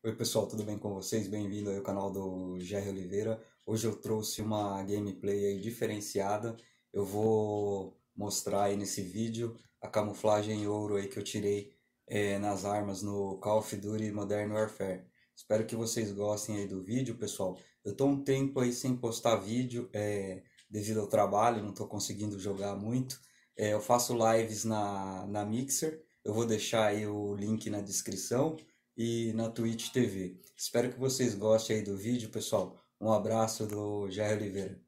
Oi pessoal, tudo bem com vocês? Bem-vindo ao canal do Jair Oliveira. Hoje eu trouxe uma gameplay diferenciada. Eu vou mostrar aí nesse vídeo a camuflagem em ouro aí que eu tirei é, nas armas no Call of Duty Modern Warfare. Espero que vocês gostem aí do vídeo, pessoal. Eu tô um tempo aí sem postar vídeo é, devido ao trabalho, não tô conseguindo jogar muito. É, eu faço lives na, na Mixer, eu vou deixar aí o link na descrição e na Twitch TV. Espero que vocês gostem aí do vídeo, pessoal. Um abraço do Jair Oliveira.